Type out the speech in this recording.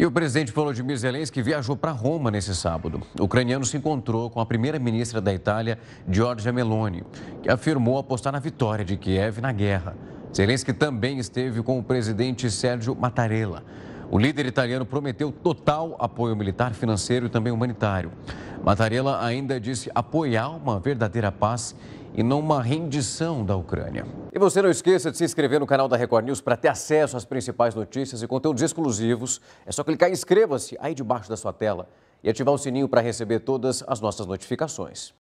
E o presidente Volodymyr Zelensky viajou para Roma nesse sábado. O ucraniano se encontrou com a primeira-ministra da Itália, Giorgia Meloni, que afirmou apostar na vitória de Kiev na guerra. Zelensky também esteve com o presidente Sérgio Mattarella. O líder italiano prometeu total apoio militar, financeiro e também humanitário. Mattarella ainda disse apoiar uma verdadeira paz e não uma rendição da Ucrânia. E você não esqueça de se inscrever no canal da Record News para ter acesso às principais notícias e conteúdos exclusivos. É só clicar em inscreva-se aí debaixo da sua tela e ativar o sininho para receber todas as nossas notificações.